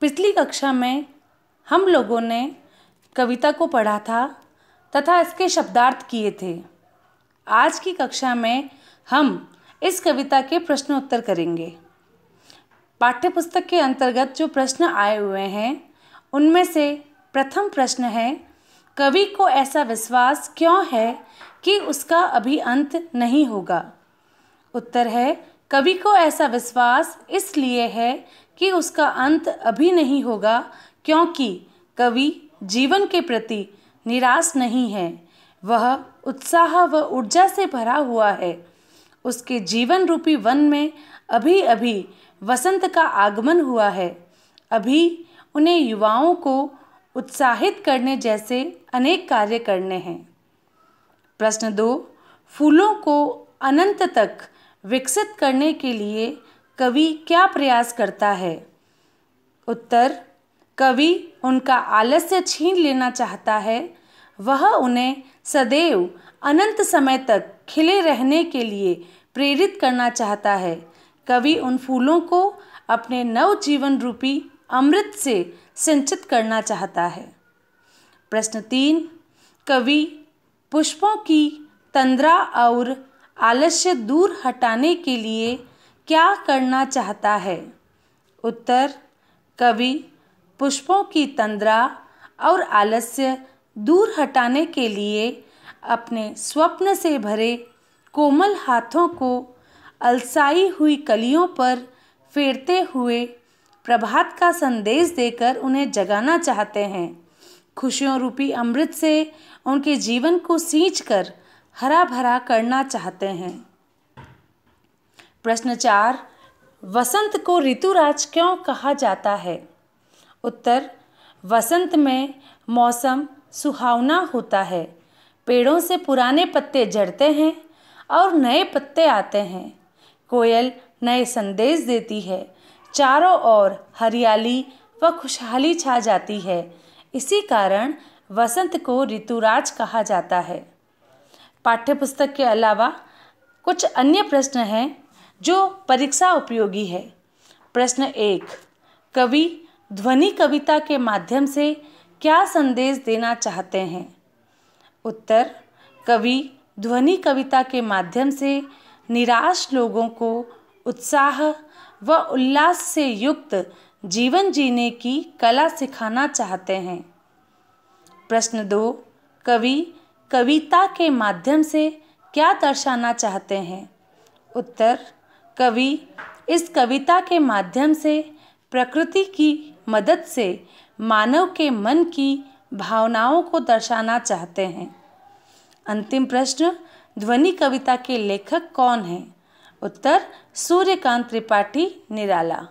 पिछली कक्षा में हम लोगों ने कविता को पढ़ा था तथा इसके शब्दार्थ किए थे आज की कक्षा में हम इस कविता के प्रश्न उत्तर करेंगे पाठ्य पुस्तक के अंतर्गत जो प्रश्न आए हुए हैं उनमें से प्रथम प्रश्न है कवि को ऐसा विश्वास क्यों है कि उसका अभी अंत नहीं होगा उत्तर है कवि को ऐसा विश्वास इसलिए है कि उसका अंत अभी नहीं होगा क्योंकि कवि जीवन के प्रति निराश नहीं है वह उत्साह व ऊर्जा से भरा हुआ है उसके जीवन रूपी वन में अभी अभी वसंत का आगमन हुआ है अभी उन्हें युवाओं को उत्साहित करने जैसे अनेक कार्य करने हैं प्रश्न दो फूलों को अनंत तक विकसित करने के लिए कवि क्या प्रयास करता है उत्तर कवि उनका आलस्य छीन लेना चाहता है वह उन्हें सदैव अनंत समय तक खिले रहने के लिए प्रेरित करना चाहता है कवि उन फूलों को अपने नव जीवन रूपी अमृत से सिंचित करना चाहता है प्रश्न तीन कवि पुष्पों की तंद्रा और आलस्य दूर हटाने के लिए क्या करना चाहता है उत्तर कवि पुष्पों की तंद्रा और आलस्य दूर हटाने के लिए अपने स्वप्न से भरे कोमल हाथों को अलसाई हुई कलियों पर फेरते हुए प्रभात का संदेश देकर उन्हें जगाना चाहते हैं खुशियों रूपी अमृत से उनके जीवन को सींच कर हरा भरा करना चाहते हैं प्रश्न चार वसंत को ऋतुराज क्यों कहा जाता है उत्तर वसंत में मौसम सुहावना होता है पेड़ों से पुराने पत्ते झड़ते हैं और नए पत्ते आते हैं कोयल नए संदेश देती है चारों ओर हरियाली व खुशहाली छा जाती है इसी कारण वसंत को ऋतुराज कहा जाता है पाठ्य पुस्तक के अलावा कुछ अन्य प्रश्न हैं जो परीक्षा उपयोगी है प्रश्न एक कवि ध्वनि कविता के माध्यम से क्या संदेश देना चाहते हैं उत्तर कवि ध्वनि कविता के माध्यम से निराश लोगों को उत्साह व उल्लास से युक्त जीवन जीने की कला सिखाना चाहते हैं प्रश्न दो कवि कविता के माध्यम से क्या दर्शाना चाहते हैं उत्तर कवि इस कविता के माध्यम से प्रकृति की मदद से मानव के मन की भावनाओं को दर्शाना चाहते हैं अंतिम प्रश्न ध्वनि कविता के लेखक कौन हैं उत्तर सूर्यकांत त्रिपाठी निराला